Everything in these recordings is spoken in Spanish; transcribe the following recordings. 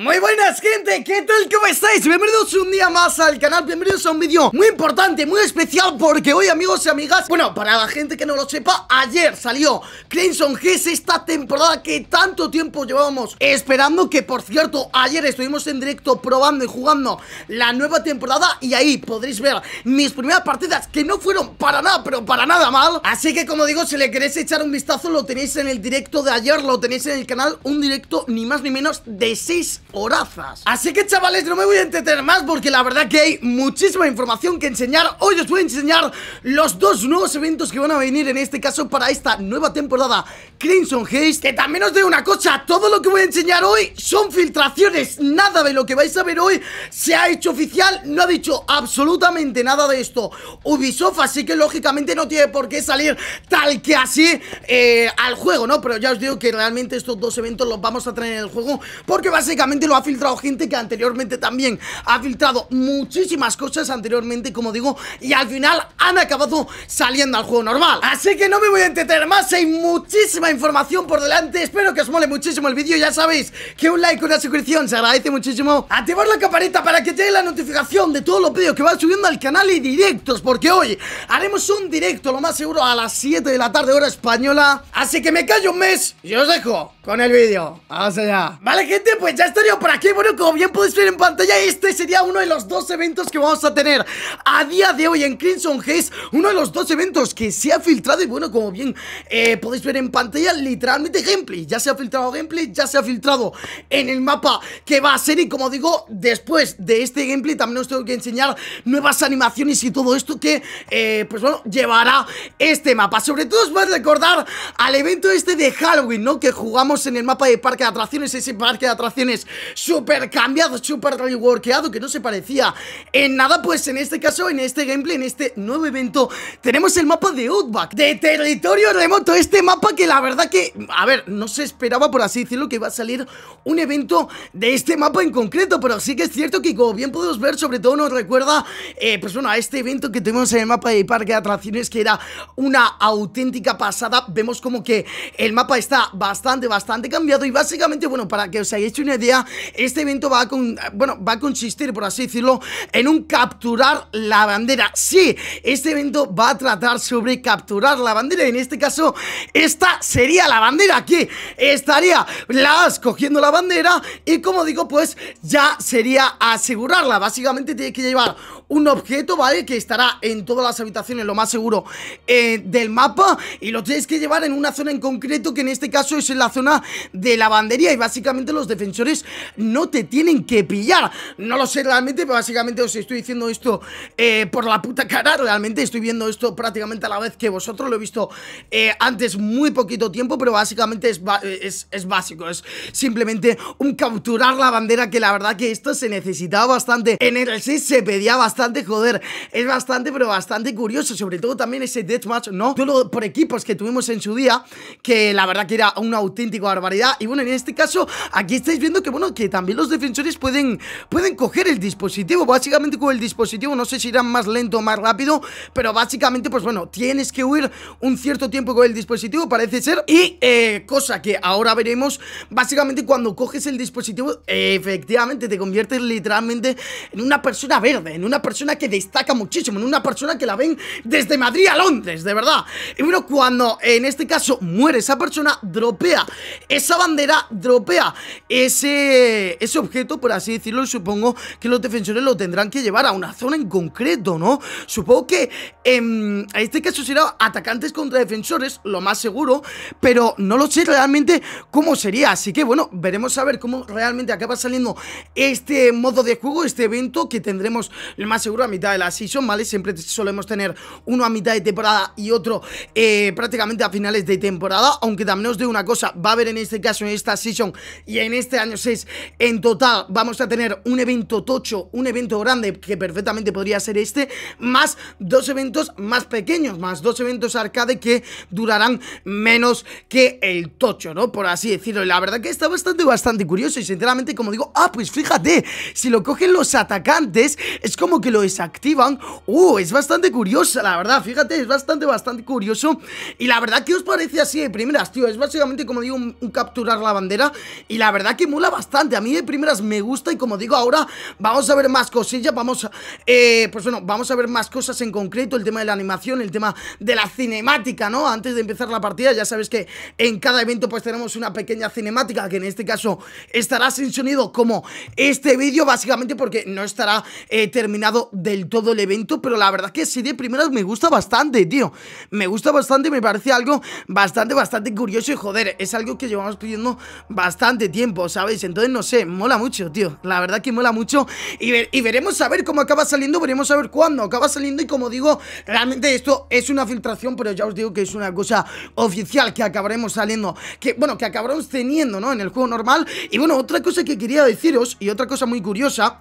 Muy buenas gente, ¿qué tal? ¿Cómo estáis? Bienvenidos un día más al canal, bienvenidos a un vídeo muy importante, muy especial Porque hoy amigos y amigas, bueno, para la gente que no lo sepa, ayer salió Crimson Hex esta temporada que tanto tiempo llevábamos esperando Que por cierto, ayer estuvimos en directo probando y jugando la nueva temporada Y ahí podréis ver mis primeras partidas que no fueron para nada, pero para nada mal Así que como digo, si le queréis echar un vistazo lo tenéis en el directo de ayer, lo tenéis en el canal Un directo ni más ni menos de 6 horazas Así que chavales, no me voy a entretener más porque la verdad que hay muchísima información que enseñar Hoy os voy a enseñar los dos nuevos eventos que van a venir en este caso para esta nueva temporada Crimson Haze Que también os de una cosa, todo lo que voy a enseñar hoy son filtraciones Nada de lo que vais a ver hoy se ha hecho oficial, no ha dicho absolutamente nada de esto Ubisoft, así que lógicamente no tiene por qué salir tal que así eh, al juego, ¿no? Pero ya os digo que realmente estos dos eventos los vamos a Tener en el juego porque básicamente lo ha filtrado gente que anteriormente también ha filtrado muchísimas cosas anteriormente, como digo, y al final han acabado saliendo al juego normal. Así que no me voy a entretener más, hay muchísima información por delante. Espero que os mole muchísimo el vídeo, ya sabéis que un like, una suscripción se agradece muchísimo. Activar la campanita para que llegue la notificación de todos los vídeos que van subiendo al canal y directos, porque hoy haremos un directo, lo más seguro, a las 7 de la tarde hora española. Así que me callo un mes y os dejo con el vídeo. Vamos allá. Vale, gente, pues ya estaría para por aquí Bueno, como bien podéis ver en pantalla Este sería uno de los dos eventos que vamos a tener A día de hoy en Crimson Haze Uno de los dos eventos que se ha filtrado Y bueno, como bien eh, podéis ver en pantalla Literalmente gameplay, ya se ha filtrado gameplay Ya se ha filtrado en el mapa Que va a ser, y como digo, después De este gameplay también os tengo que enseñar Nuevas animaciones y todo esto Que, eh, pues bueno, llevará Este mapa, sobre todo os va a recordar Al evento este de Halloween, ¿no? Que jugamos en el mapa de parque de atracciones Ese parque de atracciones súper cambiado, súper reworkado que no se parecía en nada, pues en este caso, en este gameplay, en este nuevo evento, tenemos el mapa de Outback, de territorio remoto, este mapa que la verdad que, a ver, no se esperaba, por así decirlo, que iba a salir un evento de este mapa en concreto, pero sí que es cierto que como bien podemos ver, sobre todo nos recuerda, eh, pues bueno, a este evento que tuvimos en el mapa de Parque de Atracciones, que era una auténtica pasada, vemos como que el mapa está bastante, bastante cambiado y básicamente, bueno, para que os hecho una idea, este evento va a, con, bueno, va a consistir, por así decirlo, en un capturar la bandera. Sí, este evento va a tratar sobre capturar la bandera. En este caso, esta sería la bandera que estaría las cogiendo la bandera y como digo, pues ya sería asegurarla. Básicamente tiene que llevar un objeto, ¿vale? Que estará en todas las habitaciones, lo más seguro, eh, del mapa y lo tienes que llevar en una zona en concreto que en este caso es en la zona de la bandería y básicamente los defensores no te tienen que pillar. No lo sé realmente, pero básicamente os estoy diciendo esto eh, por la puta cara. Realmente estoy viendo esto prácticamente a la vez que vosotros. Lo he visto eh, antes muy poquito tiempo, pero básicamente eh, es, básico. Es simplemente un capturar la bandera que la verdad que esto se necesitaba bastante. En el 6 se pedía bastante, joder. Es bastante, pero bastante curioso. Sobre todo también ese deathmatch, ¿no? Solo por equipos que tuvimos en su día, que la verdad que era una auténtica barbaridad. Y bueno, en este caso, aquí estáis viendo que, bueno, que también los defensores pueden, pueden coger el dispositivo Básicamente con el dispositivo no sé si irán más lento o más rápido Pero básicamente pues bueno, tienes que huir un cierto tiempo con el dispositivo parece ser Y eh, cosa que ahora veremos Básicamente cuando coges el dispositivo efectivamente te conviertes literalmente en una persona verde En una persona que destaca muchísimo En una persona que la ven desde Madrid a Londres, de verdad Y bueno, cuando en este caso muere esa persona Dropea esa bandera, dropea ese ese, objeto, por así decirlo, supongo que los defensores lo tendrán que llevar a una zona en concreto, ¿no? Supongo que en em, este caso será atacantes contra defensores, lo más seguro, pero no lo sé realmente cómo sería. Así que bueno, veremos a ver cómo realmente acaba saliendo este modo de juego, este evento que tendremos el más seguro a mitad de la season, ¿vale? Siempre solemos tener uno a mitad de temporada y otro eh, prácticamente a finales de temporada, aunque también os digo una cosa, va a haber en este caso, en esta season y en este año 6 en total vamos a tener un evento tocho, un evento grande que perfectamente podría ser este, más dos eventos más pequeños, más dos eventos arcade que durarán menos que el tocho, ¿no? Por así decirlo. Y la verdad que está bastante, bastante curioso y sinceramente como digo, ah, pues fíjate, si lo cogen los atacantes es como que lo desactivan. Uh, es bastante curioso la verdad, fíjate, es bastante, bastante curioso. Y la verdad, que os parece así de primeras, tío? Es básicamente como digo, capturar la bandera y la verdad que mola bastante a mí de primeras me gusta y como digo, ahora vamos a ver más cosillas, vamos a, eh, pues bueno, vamos a ver más cosas en concreto, el tema de la animación, el tema de la cinemática, ¿no? Antes de empezar la partida, ya sabes que en cada evento pues tenemos una pequeña cinemática, que en este caso estará sin sonido como este vídeo, básicamente porque no estará eh, terminado del todo el evento, pero la verdad que sí de primeras me gusta bastante, tío. Me gusta bastante, me parece algo bastante, bastante curioso y joder, es algo que llevamos pidiendo bastante tiempo, ¿sabéis? Entonces no sé, mola mucho, tío. La verdad que mola mucho. Y, y veremos a ver cómo acaba saliendo, veremos a ver cuándo acaba saliendo. Y como digo, realmente esto es una filtración, pero ya os digo que es una cosa oficial que acabaremos saliendo. Que, bueno, que acabaremos teniendo, ¿no? En el juego normal. Y bueno, otra cosa que quería deciros, y otra cosa muy curiosa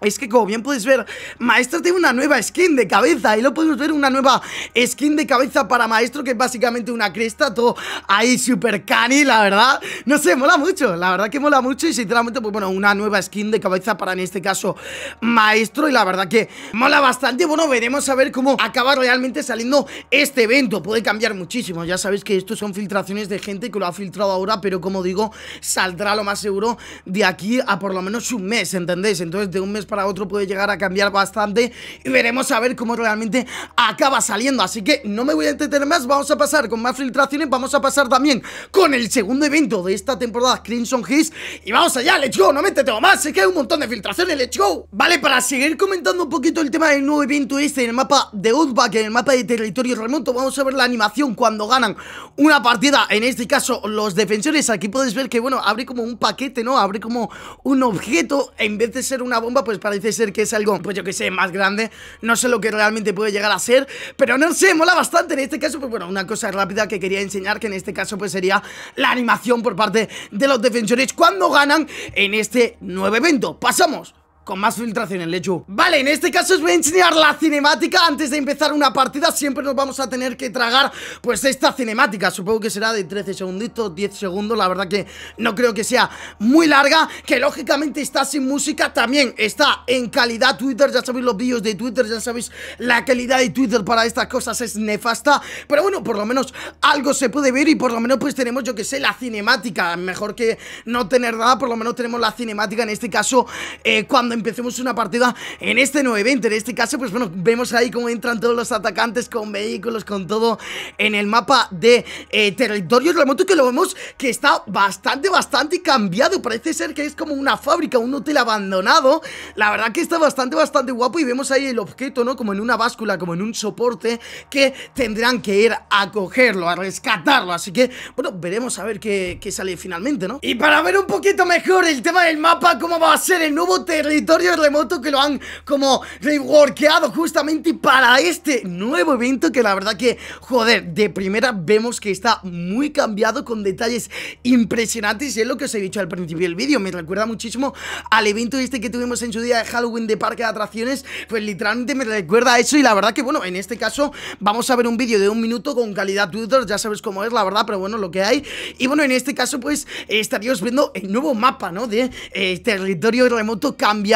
es que como bien puedes ver, Maestro tiene una nueva skin de cabeza Ahí lo podemos ver, una nueva skin de cabeza para Maestro Que es básicamente una cresta, todo ahí super cani, la verdad No sé, mola mucho, la verdad que mola mucho Y sinceramente, pues bueno, una nueva skin de cabeza para en este caso Maestro Y la verdad que mola bastante Bueno, veremos a ver cómo acaba realmente saliendo este evento Puede cambiar muchísimo, ya sabéis que esto son filtraciones de gente que lo ha filtrado ahora Pero como digo, saldrá lo más seguro de aquí a por lo menos un mes, ¿entendéis? Entonces de un mes para otro puede llegar a cambiar bastante y veremos a ver cómo realmente acaba saliendo. Así que no me voy a entretener más, vamos a pasar con más filtraciones, vamos a pasar también con el segundo evento de esta temporada, Crimson Hiss. Y vamos allá, let's go, no me entretengo más, sé que hay un montón de filtraciones, let's go. Vale, para seguir comentando un poquito el tema del nuevo evento este en el mapa de Outback, en el mapa de territorio remoto, vamos a ver la animación cuando ganan una partida, en este caso los defensores. Aquí podéis ver que, bueno, abre como un paquete, ¿no? Abre como un objeto, en vez de ser una bomba, pues pues parece ser que es algo, pues yo que sé, más grande. No sé lo que realmente puede llegar a ser, pero no sé, mola bastante. En este caso, pues bueno, una cosa rápida que quería enseñar, que en este caso pues sería la animación por parte de los defensores cuando ganan en este nuevo evento. Pasamos con más filtración en el hecho Vale, en este caso os voy a enseñar la cinemática Antes de empezar una partida siempre nos vamos a tener que tragar pues esta cinemática Supongo que será de 13 segunditos, 10 segundos La verdad que no creo que sea muy larga Que lógicamente está sin música También está en calidad Twitter Ya sabéis los vídeos de Twitter, ya sabéis la calidad de Twitter para estas cosas es nefasta Pero bueno, por lo menos algo se puede ver Y por lo menos pues tenemos, yo que sé, la cinemática Mejor que no tener nada, por lo menos tenemos la cinemática En este caso, eh, cuando empecemos una partida en este nuevo evento. En este caso, pues bueno, vemos ahí cómo entran todos los atacantes con vehículos, con todo en el mapa de eh, territorios territorios moto que lo vemos que está bastante, bastante cambiado. Parece ser que es como una fábrica, un hotel abandonado. La verdad que está bastante, bastante guapo y vemos ahí el objeto, ¿no? Como en una báscula, como en un soporte que tendrán que ir a cogerlo, a rescatarlo. Así que, bueno, veremos a ver qué, qué sale finalmente, ¿no? Y para ver un poquito mejor el tema del mapa, cómo va a ser el nuevo territorio territorio remoto que lo han como reworkeado justamente para este nuevo evento que la verdad que, joder, de primera vemos que está muy cambiado con detalles impresionantes, y es lo que os he dicho al principio del vídeo, me recuerda muchísimo al evento este que tuvimos en su día de Halloween de Parque de Atracciones, pues literalmente me recuerda a eso y la verdad que, bueno, en este caso vamos a ver un vídeo de un minuto con calidad Twitter, ya sabes cómo es la verdad, pero bueno, lo que hay, y bueno, en este caso pues estaríamos viendo el nuevo mapa, ¿no? De eh, territorio remoto cambiado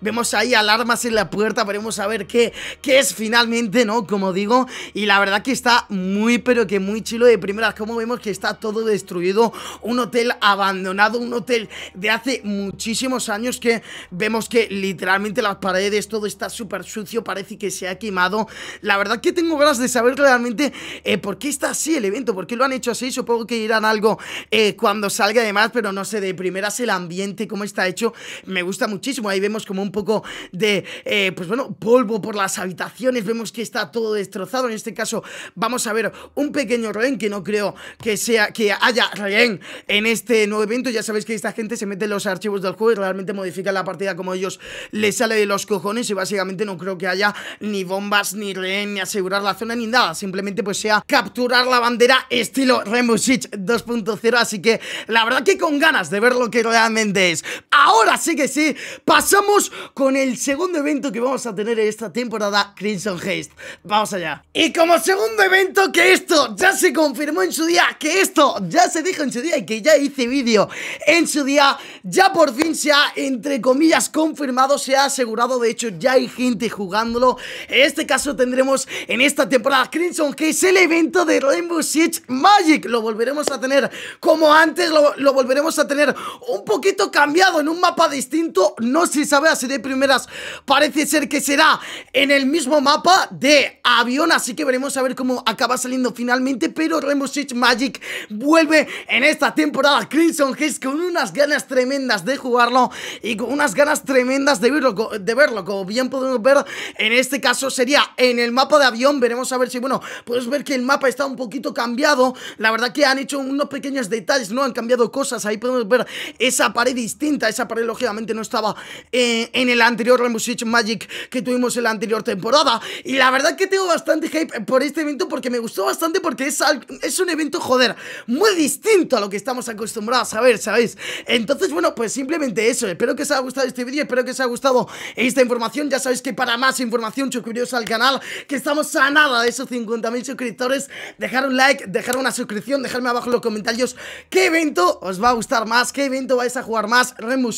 Vemos ahí alarmas en la puerta, veremos a ver qué, qué es finalmente, ¿no? Como digo, y la verdad que está muy, pero que muy chilo de primeras, como vemos que está todo destruido, un hotel abandonado, un hotel de hace muchísimos años que vemos que literalmente las paredes, todo está súper sucio, parece que se ha quemado. La verdad que tengo ganas de saber claramente eh, por qué está así el evento, por qué lo han hecho así, supongo que irán algo eh, cuando salga además, pero no sé, de primeras el ambiente, cómo está hecho, me gusta muchísimo. Ahí vemos como un poco de, eh, pues bueno, polvo por las habitaciones. Vemos que está todo destrozado. En este caso vamos a ver un pequeño rehén que no creo que sea que haya rehén en este nuevo evento. Ya sabéis que esta gente se mete en los archivos del juego y realmente modifica la partida como ellos les sale de los cojones. Y básicamente no creo que haya ni bombas, ni rehén, ni asegurar la zona, ni nada. Simplemente pues sea capturar la bandera estilo Rainbow 2.0. Así que la verdad que con ganas de ver lo que realmente es. Ahora sí que sí, pasa pasamos con el segundo evento que vamos a tener en esta temporada Crimson Haste Vamos allá Y como segundo evento que esto ya se confirmó en su día Que esto ya se dijo en su día y que ya hice vídeo en su día Ya por fin se ha, entre comillas, confirmado, se ha asegurado De hecho ya hay gente jugándolo En este caso tendremos en esta temporada Crimson Haste el evento de Rainbow Six Magic Lo volveremos a tener como antes, lo, volveremos a tener un poquito cambiado en un mapa distinto No sé si sabe así de primeras Parece ser que será en el mismo mapa de avión Así que veremos a ver cómo acaba saliendo finalmente Pero Rainbow Six Magic vuelve en esta temporada Crimson Haze con unas ganas tremendas de jugarlo Y con unas ganas tremendas de verlo, de verlo Como bien podemos ver, en este caso sería en el mapa de avión Veremos a ver si, bueno, podemos ver que el mapa está un poquito cambiado La verdad que han hecho unos pequeños detalles, ¿no? Han cambiado cosas, ahí podemos ver esa pared distinta Esa pared lógicamente no estaba eh, en el anterior Rainbow Magic que tuvimos en la anterior temporada. Y la verdad que tengo bastante hype por este evento porque me gustó bastante porque es, un evento, joder, muy distinto a lo que estamos acostumbrados a ver, ¿sabéis? Entonces, bueno, pues simplemente eso. Espero que os haya gustado este vídeo, espero que os haya gustado esta información. Ya sabéis que para más información, suscribiros al canal, que estamos a nada de esos 50.000 suscriptores. Dejar un like, dejar una suscripción, dejarme abajo en los comentarios qué evento os va a gustar más, qué evento vais a jugar más. Rainbow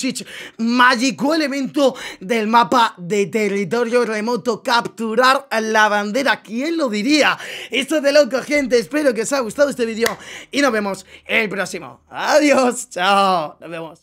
Magic elemento del mapa de territorio remoto, capturar la bandera. ¿Quién lo diría? Esto es de loco, gente. Espero que os haya gustado este vídeo y nos vemos el próximo. Adiós, chao, nos vemos.